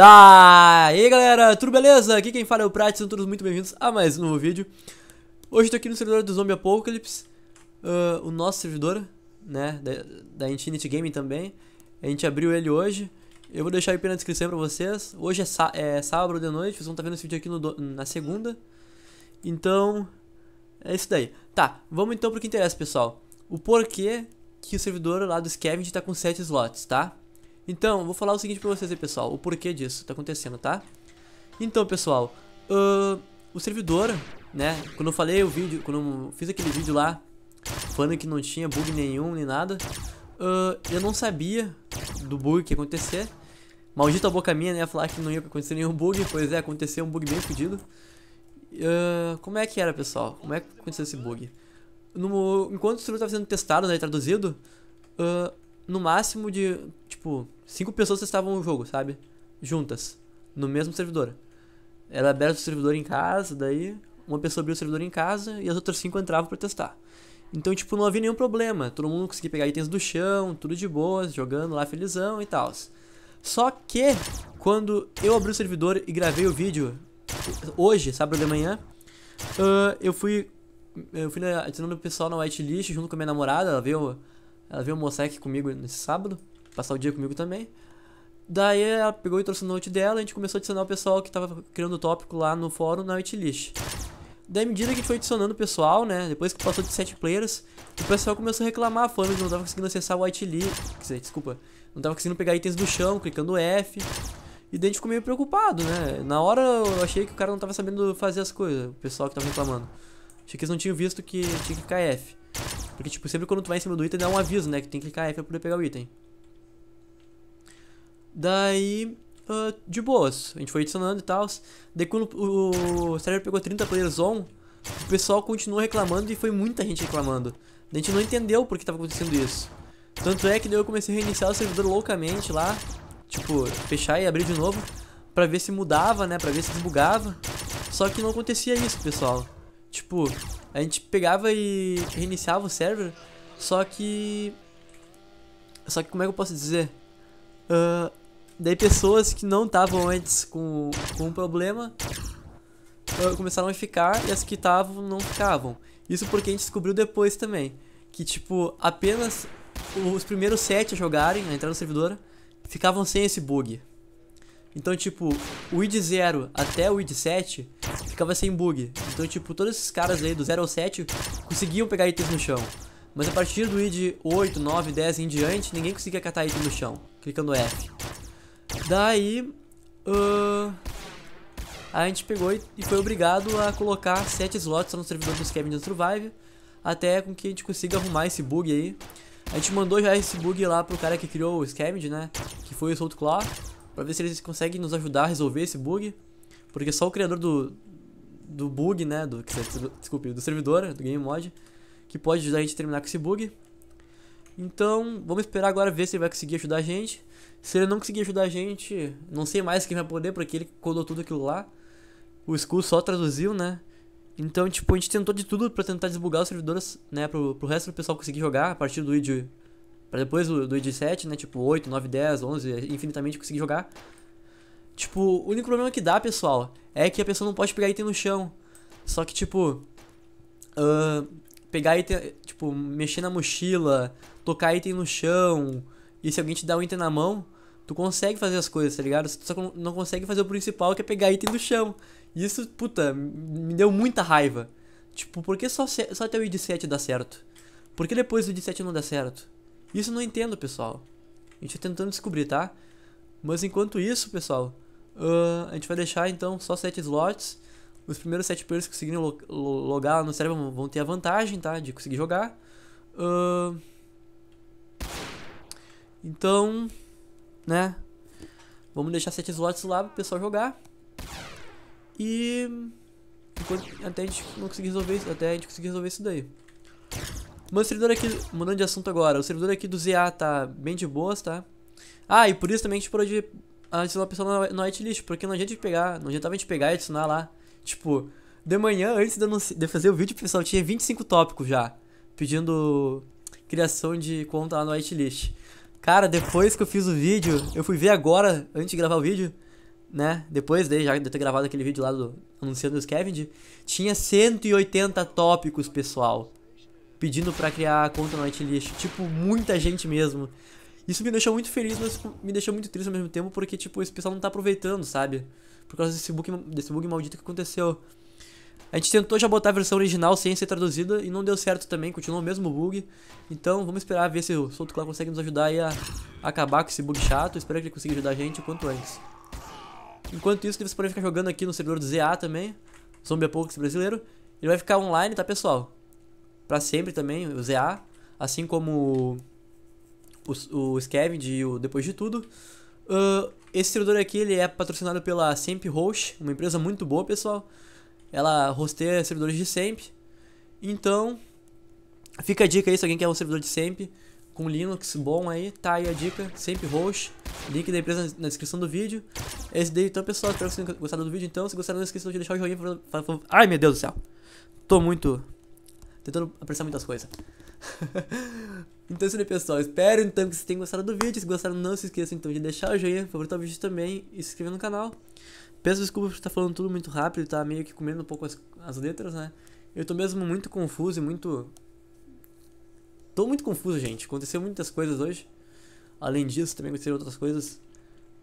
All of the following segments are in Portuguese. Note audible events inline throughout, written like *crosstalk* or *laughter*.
E aí galera, tudo beleza? Aqui quem fala é o Prat, sejam todos muito bem-vindos a mais um novo vídeo Hoje estou aqui no servidor do Zombie Apocalypse uh, O nosso servidor, né, da, da Infinity Gaming também A gente abriu ele hoje Eu vou deixar aí na descrição pra vocês Hoje é, é, sábado de noite, vocês vão estar tá vendo esse vídeo aqui na segunda Então, é isso daí Tá, vamos então pro que interessa pessoal O porquê que o servidor lá do Scavenge está com 7 slots, Tá? Então, vou falar o seguinte pra vocês aí, pessoal, o porquê disso tá acontecendo, tá? Então, pessoal, uh, o servidor, né, quando eu falei o vídeo, quando eu fiz aquele vídeo lá, falando que não tinha bug nenhum, nem nada, uh, eu não sabia do bug que ia acontecer, a boca minha, né? Falar que não ia acontecer nenhum bug. Pois é, aconteceu um bug bem fodido. Uh, como é que era, pessoal? Como é que aconteceu esse bug? No, enquanto o servidor estava sendo testado, né, traduzido, uh, no máximo de, tipo, Cinco pessoas testavam o jogo, sabe? Juntas. No mesmo servidor. Era aberto o servidor em casa, daí uma pessoa abriu o servidor em casa e as outras cinco entravam para testar. Então, tipo, não havia nenhum problema. Todo mundo conseguia pegar itens do chão, tudo de boas, jogando lá felizão e tal. Só que, quando eu abri o servidor e gravei o vídeo, hoje, sábado de manhã, uh, eu fui eu fui adicionando o pessoal na whitelist junto com a minha namorada, ela veio, ela veio almoçar aqui comigo nesse sábado passar o dia comigo também. Daí ela pegou e trouxe o note dela, a gente começou a adicionar o pessoal que tava criando o tópico lá no fórum na whitelist. Daí, à medida que a gente foi adicionando o pessoal, né, depois que passou de 7 players, o pessoal começou a reclamar, falando que não tava conseguindo acessar o whitelist, desculpa, não tava conseguindo pegar itens do chão, clicando F. E daí a gente ficou meio preocupado, né, na hora eu achei que o cara não tava sabendo fazer as coisas, o pessoal que tava reclamando. Achei que eles não tinham visto que tinha que clicar F. Porque, tipo, sempre quando tu vai em cima do item, dá um aviso, né, que tem que clicar F pra poder pegar o item. Daí, uh, de boas, a gente foi adicionando e tal. Daí quando o, o server pegou 30 players on, o pessoal continuou reclamando e foi muita gente reclamando. A gente não entendeu por que estava acontecendo isso. Tanto é que daí eu comecei a reiniciar o servidor loucamente lá, tipo, fechar e abrir de novo, pra ver se mudava, né, pra ver se desbugava. Só que não acontecia isso, pessoal. Tipo, a gente pegava e reiniciava o server, só que... Só que como é que eu posso dizer? Uh, Daí pessoas que não estavam antes com, com um problema ah, começaram a ficar e as que estavam não ficavam. Isso porque a gente descobriu depois também. Que tipo, apenas os primeiros sete a jogarem, a entrar no servidor, ficavam sem esse bug. Então, tipo, o id 0 até o id 7 ficava sem bug. Então, tipo, todos esses caras aí do 0 ao 7 conseguiam pegar itens no chão. Mas a partir do id 8, 9, 10 em diante, ninguém conseguia catar item no chão, clicando F. Daí, uh, a gente pegou e foi obrigado a colocar 7 slots no servidor do Scavenger de Survive, até com que a gente consiga arrumar esse bug aí. A gente mandou já esse bug lá pro cara que criou o Scavenger né? Que foi o Claw, pra ver se eles conseguem nos ajudar a resolver esse bug. Porque só o criador do, do bug, né? Do, desculpe, do servidor, do game mod, que pode ajudar a gente a terminar com esse bug. Então, vamos esperar agora ver se ele vai conseguir ajudar a gente. Se ele não conseguir ajudar a gente, não sei mais quem vai poder, porque ele colou tudo aquilo lá. O Skull só traduziu, né? Então, tipo, a gente tentou de tudo para tentar desbugar os servidores, né? Pro, pro resto do pessoal conseguir jogar a partir do ID. Pra depois do, do ID 7, né? Tipo, 8, 9, 10, 11, infinitamente conseguir jogar. Tipo, o único problema que dá, pessoal, é que a pessoa não pode pegar item no chão. Só que, tipo, uh, pegar item tipo, mexer na mochila, tocar item no chão, e se alguém te dá um item na mão, tu consegue fazer as coisas, tá ligado? Tu só não consegue fazer o principal, que é pegar item do chão. Isso, puta, me deu muita raiva. Tipo, por que só, só até o id 7 dá certo? Por que depois do id 7 não dá certo? Isso eu não entendo, pessoal. A gente tá tentando descobrir, tá? Mas enquanto isso, pessoal, uh, a gente vai deixar então só 7 slots os primeiros sete players que conseguirem lo logar no server vão ter a vantagem, tá? De conseguir jogar. Uh... Então, né? Vamos deixar sete slots lá pro pessoal jogar. E... Até a gente não conseguir resolver isso, até a gente conseguir resolver isso daí. Mas o servidor aqui, mudando de assunto agora, o servidor aqui do ZA tá bem de boas, tá? Ah, e por isso também a gente pode adicionar a pessoa no whitelist, porque não adianta pegar, não adiantava a gente pegar e adicionar lá Tipo, de manhã, antes de, anunci... de fazer o vídeo, pessoal, tinha 25 tópicos já. Pedindo criação de conta lá no whitelist. Cara, depois que eu fiz o vídeo, eu fui ver agora, antes de gravar o vídeo, né? Depois de, já de ter gravado aquele vídeo lá do anunciando os Scavenge, tinha 180 tópicos, pessoal, pedindo para criar conta no whitelist. Tipo, muita gente mesmo. Isso me deixou muito feliz, mas me deixou muito triste ao mesmo tempo, porque, tipo, esse pessoal não tá aproveitando, sabe? Por causa desse bug, desse bug maldito que aconteceu. A gente tentou já botar a versão original sem ser traduzida e não deu certo também, continuou o mesmo bug. Então vamos esperar ver se o Solto Clá consegue nos ajudar a, a acabar com esse bug chato. Espero que ele consiga ajudar a gente o quanto antes. Enquanto isso, vocês podem ficar jogando aqui no servidor do ZA também, Zombie Apocalypse brasileiro. Ele vai ficar online, tá pessoal? Pra sempre também, o ZA. Assim como o, o Scavenge e o Depois de Tudo. Uh, esse servidor aqui ele é patrocinado pela Semp Host, uma empresa muito boa, pessoal. Ela hosteia servidores de Semp. Então, fica a dica aí se alguém quer um servidor de Semp com Linux bom aí, tá aí a dica, Semp Host. Link da empresa na descrição do vídeo. esse é daí então, pessoal. Espero que vocês gostaram do vídeo. Então, se gostaram, não esqueçam de deixar o joinha. Ai, meu Deus do céu. Tô muito... Tentando apressar muitas coisas. *laughs* Então é isso aí, pessoal. Espero então que vocês tenham gostado do vídeo. Se gostaram, não se esqueçam então de deixar o joinha, favoritar tá o vídeo também e se inscrever no canal. Peço desculpas por estar falando tudo muito rápido, tá meio que comendo um pouco as, as letras, né? Eu tô mesmo muito confuso e muito. Tô muito confuso, gente. Aconteceu muitas coisas hoje. Além disso, também aconteceram outras coisas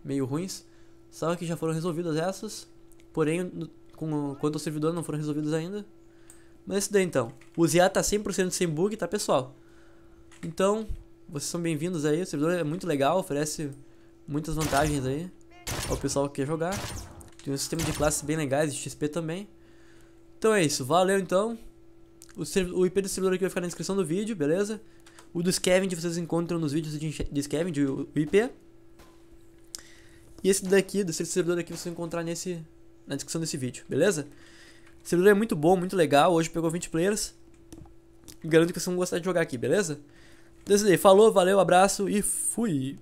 meio ruins. Só que já foram resolvidas essas. Porém, com, quanto ao servidor, não foram resolvidas ainda. Mas isso daí então. O Zia tá 100% sem bug, tá pessoal? Então, vocês são bem-vindos aí. O servidor é muito legal, oferece muitas vantagens aí ao pessoal que quer jogar. Tem um sistema de classes bem legais, de XP também. Então é isso, valeu então. O, o IP do servidor aqui vai ficar na descrição do vídeo, beleza? O do Scavenge vocês encontram nos vídeos de, Scavenge, o IP. E esse daqui, do servidor aqui, vocês vão encontrar nesse, na descrição desse vídeo, beleza? O servidor é muito bom, muito legal, hoje pegou 20 players. Garanto que vocês vão gostar de jogar aqui, beleza? aí, Falou, valeu, abraço e fui.